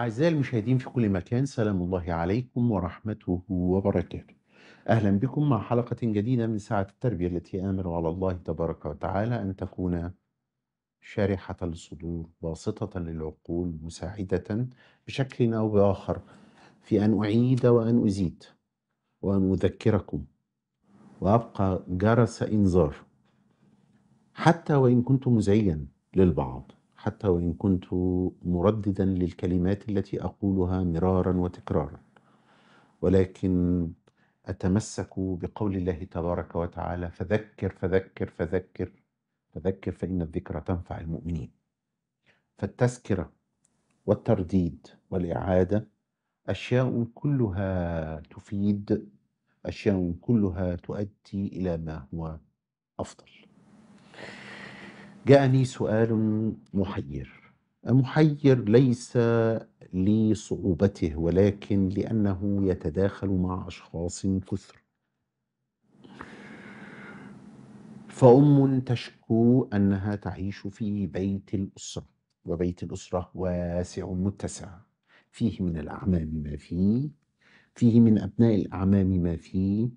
أعزائي المشاهدين في كل مكان سلام الله عليكم ورحمته وبركاته أهلا بكم مع حلقة جديدة من ساعة التربية التي آمل على الله تبارك وتعالى أن تكون شارحة للصدور باسطة للعقول مساعدة بشكل أو بآخر في أن أعيد وأن أزيد وأن أذكركم وأبقى جرس إنذار حتى وإن كنت مزعجا للبعض حتى وإن كنت مرددا للكلمات التي أقولها مرارا وتكرارا ولكن أتمسك بقول الله تبارك وتعالى فذكر فذكر فذكر فذكر فإن الذكرى تنفع المؤمنين فالتذكرة والترديد والإعادة أشياء كلها تفيد أشياء كلها تؤدي إلى ما هو أفضل جاءني سؤال محير محير ليس لصعوبته ولكن لانه يتداخل مع اشخاص كثر فام تشكو انها تعيش في بيت الاسره وبيت الاسره واسع متسع فيه من الاعمام ما فيه فيه من ابناء الاعمام ما فيه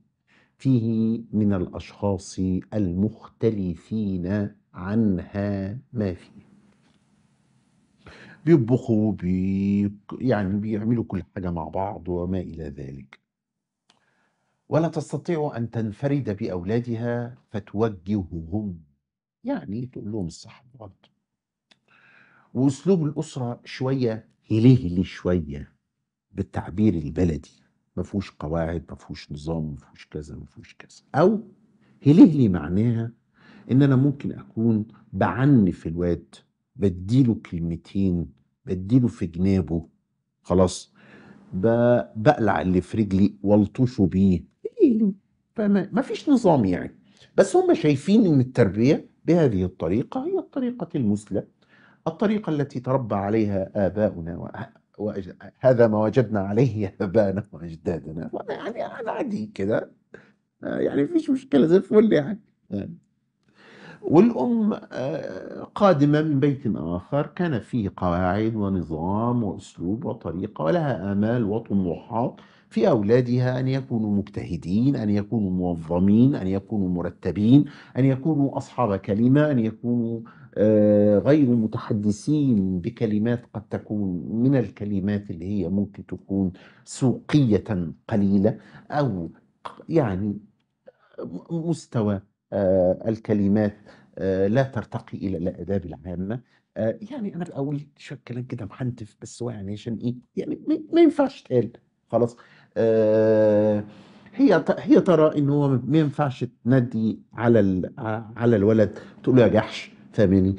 فيه من الاشخاص المختلفين عنها ما فيه بيطبخوا بي... يعني بيعملوا كل حاجة مع بعض وما إلى ذلك ولا تستطيع أن تنفرد بأولادها فتوجههم يعني تقول لهم الصح غلط وأسلوب الأسرة شوية هلهلي شوية بالتعبير البلدي ما فيهوش قواعد ما فيهوش نظام ما فيهوش كذا ما فيهوش كذا أو هلهلي معناها ان انا ممكن اكون بعنف الواد بديله كلمتين بديله في جنابه خلاص بقلع اللي في رجلي والطشه بيه إيه ما فيش نظام يعني بس هم شايفين ان التربيه بهذه الطريقه هي الطريقه المثلى الطريقه التي تربى عليها اباؤنا و... و... هذا ما وجدنا عليه ابائنا واجدادنا يعني انا عادي كده يعني مفيش مشكله زي الفل يعني, يعني والأم آه، قادمة من بيت آخر كان فيه قواعد ونظام وأسلوب وطريقة ولها آمال وطموحات في أولادها أن يكونوا مجتهدين أن يكونوا منظمين أن يكونوا مرتبين أن يكونوا أصحاب كلمة أن يكونوا آه، غير متحدثين بكلمات قد تكون من الكلمات اللي هي ممكن تكون سوقية قليلة أو يعني مستوى آه، الكلمات آه، لا ترتقي الى الاداب العامه آه، يعني انا الاول شويه كلام كده محنتف بس هو يعني عشان ايه يعني ما ينفعش تقال خلاص هي هي ترى ان هو ما ينفعش تنادي على على الولد تقول له يا جحش فاهماني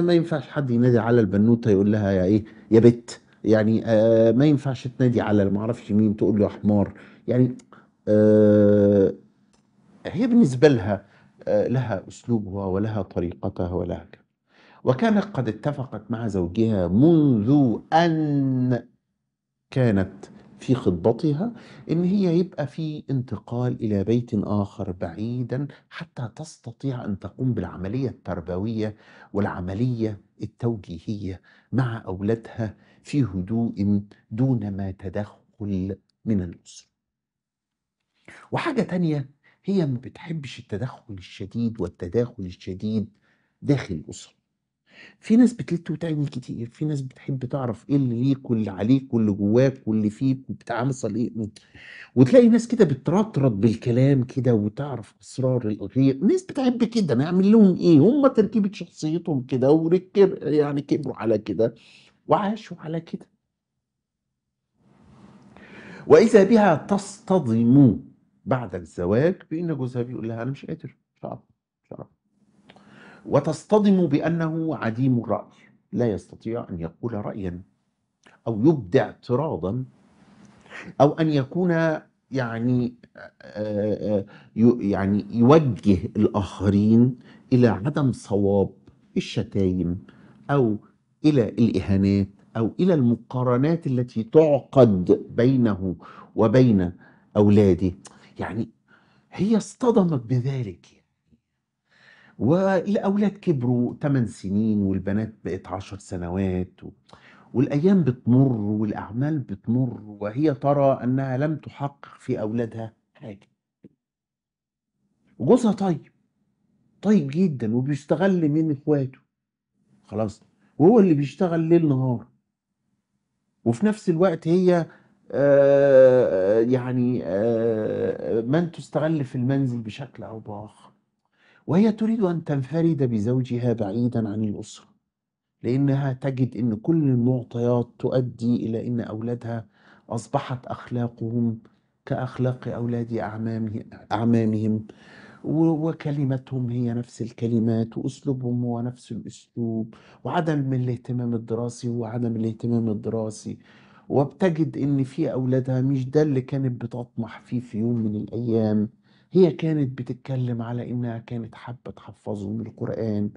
ما ينفعش حد ينادي على البنوته يقول لها يا ايه يا بت يعني آه ما ينفعش تنادي على ما اعرفش مين تقول له حمار يعني آه هي بالنسبه لها آه، لها أسلوبها ولها طريقتها ولها كذا وكانت قد اتفقت مع زوجها منذ أن كانت في خطبتها ان هي يبقى في انتقال الى بيت اخر بعيدا حتى تستطيع ان تقوم بالعمليه التربويه والعمليه التوجيهيه مع اولادها في هدوء دون ما تدخل من الاسره. وحاجه تانيه هي ما بتحبش التدخل الشديد والتداخل الشديد داخل الأسرة في ناس بتلت وتعمل كتير في ناس بتحب تعرف ايه اللي ليك واللي عليك واللي جواك واللي فيك وبتعمصل ايه وتلاقي ناس كده بترطرط بالكلام كده وتعرف اسرار الغير ناس بتحب كده نعمل لهم ايه هم تركيبه شخصيتهم كده وركب يعني كبروا على كده وعاشوا على كده واذا بها تصطدم بعد الزواج بان جوزها بيقول لها انا مش قادر مش عارف مش عارف وتصطدم بانه عديم الراي لا يستطيع ان يقول رايا او يبدع اعتراضا او ان يكون يعني يعني يوجه الاخرين الى عدم صواب الشتايم او الى الاهانات او الى المقارنات التي تعقد بينه وبين اولاده يعني هي اصطدمت بذلك يعني. والأولاد كبروا 8 سنين والبنات بقت 10 سنوات و... والأيام بتمر والأعمال بتمر وهي ترى أنها لم تحقق في أولادها حاجة وجوزها طيب طيب جدا وبيستغل من إخواته خلاص وهو اللي بيشتغل ليل نهار وفي نفس الوقت هي آه، آه، يعني آه، من تستغل في المنزل بشكل أو بآخر وهي تريد أن تنفرد بزوجها بعيدا عن الأسرة لأنها تجد أن كل المعطيات تؤدي إلى أن أولادها أصبحت أخلاقهم كأخلاق أولاد أعمامه أعمامهم وكلمتهم هي نفس الكلمات وأسلوبهم هو نفس الأسلوب وعدم الاهتمام الدراسي وعدم الاهتمام الدراسي وبتجد ان في اولادها مش ده اللي كانت بتطمح فيه في يوم من الايام هي كانت بتتكلم على انها كانت حابه تحفظهم القران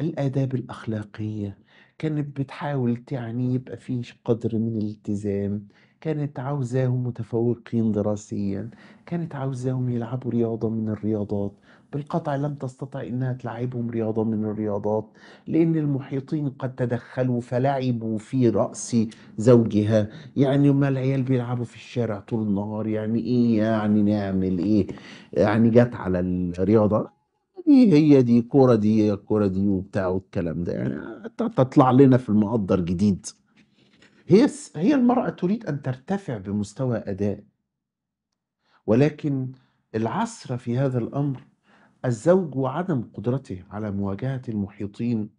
الاداب الاخلاقيه كانت بتحاول تعني يبقى فيه قدر من الالتزام كانت عاوزاهم متفوقين دراسيا كانت عاوزاهم يلعبوا رياضه من الرياضات بالقطع لم تستطع انها تلعبهم رياضه من الرياضات لان المحيطين قد تدخلوا فلعبوا في راس زوجها يعني ما العيال بيلعبوا في الشارع طول النهار يعني ايه يعني نعمل ايه يعني جت على الرياضه دي يعني هي دي كرة دي الكوره دي وبتاع والكلام ده يعني تطلع لنا في المقدر جديد هي هي المراه تريد ان ترتفع بمستوى اداء ولكن العسر في هذا الامر الزوج وعدم قدرته على مواجهة المحيطين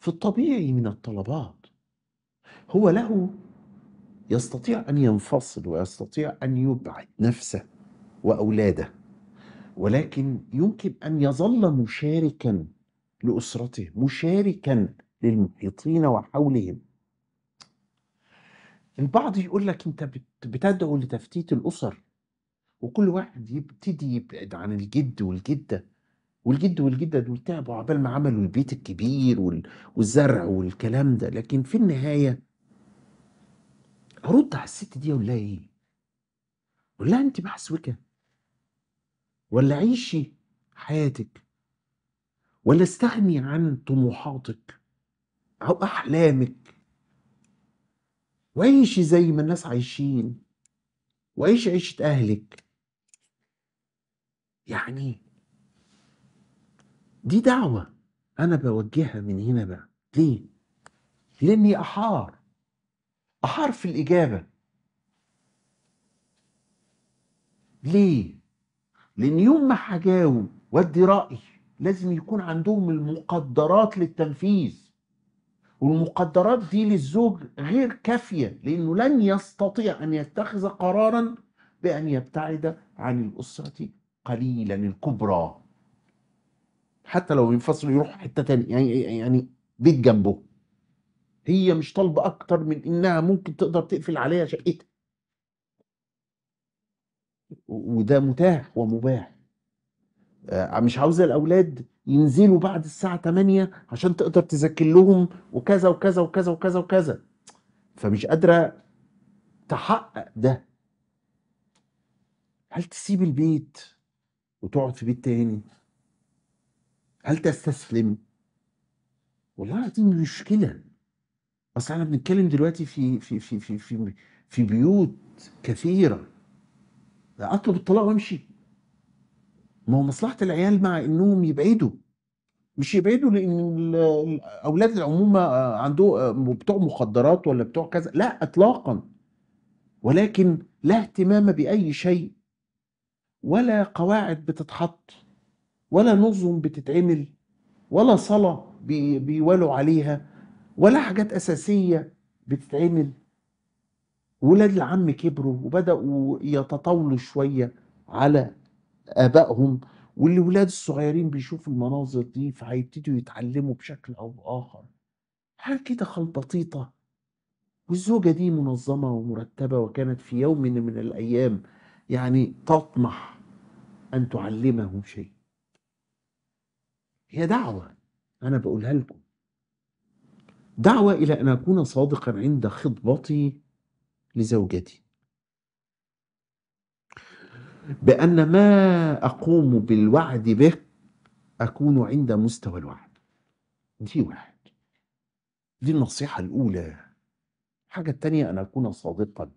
في الطبيعي من الطلبات هو له يستطيع أن ينفصل ويستطيع أن يبعد نفسه وأولاده ولكن يمكن أن يظل مشاركا لأسرته مشاركا للمحيطين وحولهم البعض يقول لك أنت بتدعو لتفتيت الأسر وكل واحد يبتدي يبعد عن الجد والجدة والجد والجدة دول تعبوا عبال ما عملوا البيت الكبير وال... والزرع والكلام ده لكن في النهاية أرد على الست دي أقول لها إيه؟ أقول لها أنت محسوكة ولا عيشي حياتك ولا استغني عن طموحاتك أو أحلامك وعيشي زي ما الناس عايشين وعيشي عيشة أهلك يعني دي دعوة أنا بوجهها من هنا بقى ليه؟ لأني أحار أحار في الإجابة ليه؟ لأن يوم ما هجاوب وأدي رأي لازم يكون عندهم المقدرات للتنفيذ والمقدرات دي للزوج غير كافية لأنه لن يستطيع أن يتخذ قرارا بأن يبتعد عن الأسرة قليلا الكبرى حتى لو ينفصل يروح حته تانية يعني إيه؟ يعني بيت جنبه هي مش طالبه اكتر من انها ممكن تقدر تقفل عليها شقتها وده متاح ومباح آه، مش عاوزه الاولاد ينزلوا بعد الساعه 8 عشان تقدر تذاكر لهم وكذا وكذا وكذا وكذا وكذا فمش قادره تحقق ده هل تسيب البيت وتقعد في بيت تاني هل تستسلم؟ والله العظيم مشكلة أصل احنا بنتكلم دلوقتي في في في في في, في بيوت كثيرة أطلب الطلاق وأمشي ما هو مصلحة العيال مع إنهم يبعدوا مش يبعدوا لأن أولاد العمومة عنده بتوع مخدرات ولا بتوع كذا لا إطلاقا ولكن لا اهتمام بأي شيء ولا قواعد بتتحط ولا نظم بتتعمل ولا صلاة بيولوا عليها ولا حاجات أساسية بتتعمل ولاد العم كبروا وبدأوا يتطاولوا شوية على آبائهم والولاد الصغيرين بيشوفوا المناظر دي فهيبتدوا يتعلموا بشكل أو بآخر حاجة كده خلبطيطة والزوجة دي منظمة ومرتبة وكانت في يوم من الأيام يعني تطمح أن تعلمهم شيء هي دعوة أنا بقولها لكم دعوة إلى أن أكون صادقا عند خطبتي لزوجتي بأن ما أقوم بالوعد به أكون عند مستوى الوعد دي واحد دي النصيحة الأولى الحاجة التانية أن أكون صادقا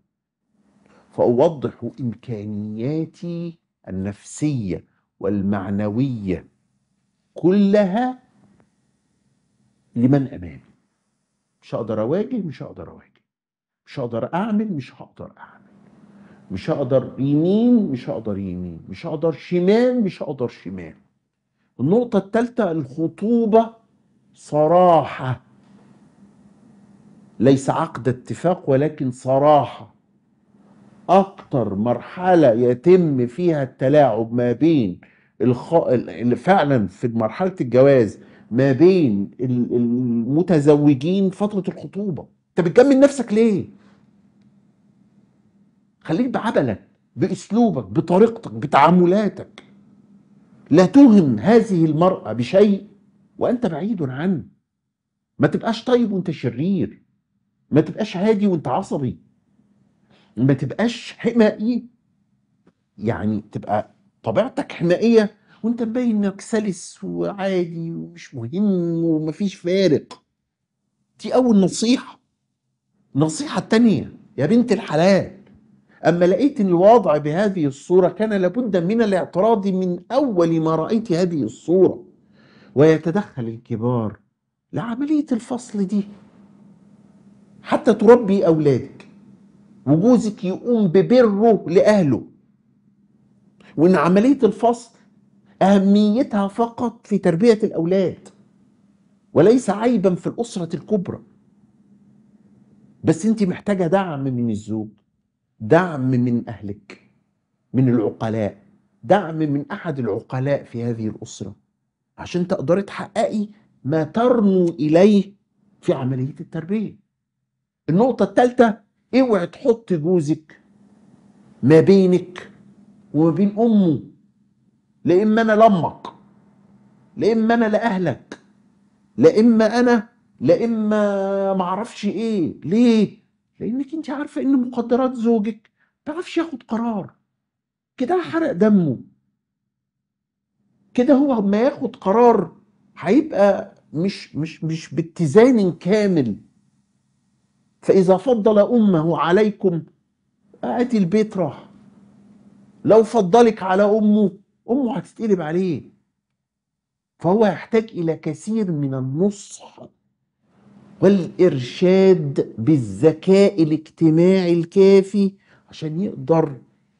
فأوضح إمكانياتي النفسية والمعنوية كلها لمن امامي مش هقدر اواجه مش هقدر اواجه مش هقدر اعمل مش هقدر اعمل مش هقدر يمين مش هقدر يمين مش هقدر شمال مش هقدر شمال النقطة الثالثة الخطوبة صراحة ليس عقد اتفاق ولكن صراحة أكتر مرحلة يتم فيها التلاعب ما بين الخ... اللي فعلا في مرحله الجواز ما بين المتزوجين فتره الخطوبه انت بتجمل نفسك ليه خليك بعبلك باسلوبك بطريقتك بتعاملاتك لا تهم هذه المراه بشيء وانت بعيد عنه ما تبقاش طيب وانت شرير ما تبقاش هادي وانت عصبي ما تبقاش حمائي يعني تبقى طبيعتك حمائيه وانت مبين انك سلس وعادي ومش مهم ومفيش فارق دي اول نصيحه النصيحه الثانيه يا بنت الحلال اما لقيت ان الوضع بهذه الصوره كان لابد من الاعتراض من اول ما رايت هذه الصوره ويتدخل الكبار لعمليه الفصل دي حتى تربي اولادك وجوزك يقوم ببره لاهله وان عمليه الفصل اهميتها فقط في تربيه الاولاد وليس عيبا في الاسره الكبرى بس انت محتاجه دعم من الزوج دعم من اهلك من العقلاء دعم من احد العقلاء في هذه الاسره عشان تقدري تحققي ما ترنو اليه في عمليه التربيه النقطه الثالثه اوعي تحطي جوزك ما بينك وبين امه لا اما انا لامك لا اما انا لاهلك لا اما انا لا اما معرفش ايه ليه لانك انت عارفه ان مقدرات زوجك ما تعرفش ياخد قرار كده حرق دمه كده هو ما ياخد قرار هيبقى مش مش مش باتزان كامل فاذا فضل امه عليكم ادي البيت راح لو فضلك على امه امه هتتقلب عليه فهو يحتاج الى كثير من النصح والارشاد بالذكاء الاجتماعي الكافي عشان يقدر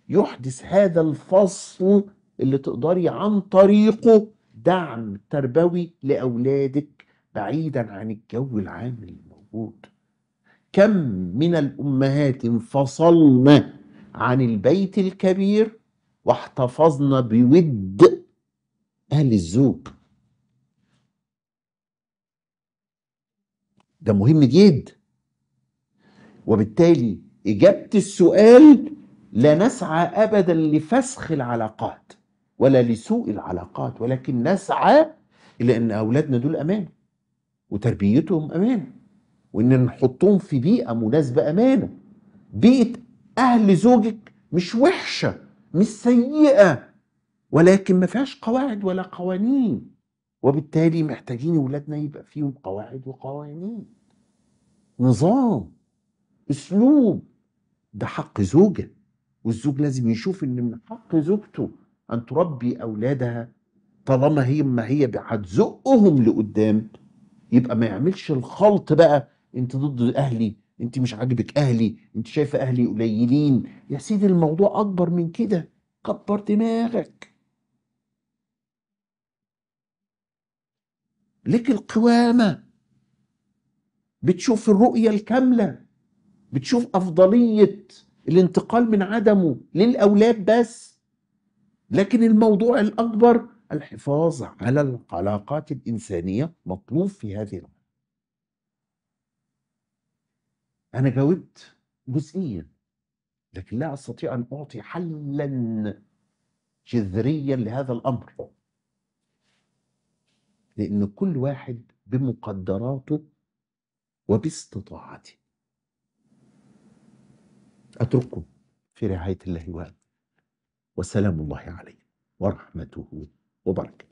يحدث هذا الفصل اللي تقدري عن طريقه دعم تربوي لاولادك بعيدا عن الجو العام الموجود كم من الامهات انفصلنا عن البيت الكبير واحتفظنا بود أهل الزوج ده مهم جدا وبالتالي إجابة السؤال لا نسعى أبدا لفسخ العلاقات ولا لسوء العلاقات ولكن نسعى إلى أن أولادنا دول أمان وتربيتهم أمان وإن نحطهم في بيئة مناسبة أمانة بيئة اهل زوجك مش وحشه مش سيئه ولكن ما فيهاش قواعد ولا قوانين وبالتالي محتاجين ولادنا يبقى فيهم قواعد وقوانين نظام اسلوب ده حق زوجه والزوج لازم يشوف ان من حق زوجته ان تربي اولادها طالما هي ما هي هتزقهم لقدام يبقى ما يعملش الخلط بقى انت ضد اهلي انت مش عاجبك اهلي انت شايفه اهلي قليلين يا سيدي الموضوع اكبر من كده كبر دماغك لك القوامه بتشوف الرؤيه الكامله بتشوف افضليه الانتقال من عدمه للاولاد بس لكن الموضوع الاكبر الحفاظ على العلاقات الانسانيه مطلوب في هذه العلاقة. أنا جاوبت جزئيا لكن لا أستطيع أن أعطي حلا جذريا لهذا الأمر لأن كل واحد بمقدراته وباستطاعته أترككم في رعاية الله وأمنه وسلام الله عليه ورحمته وبركاته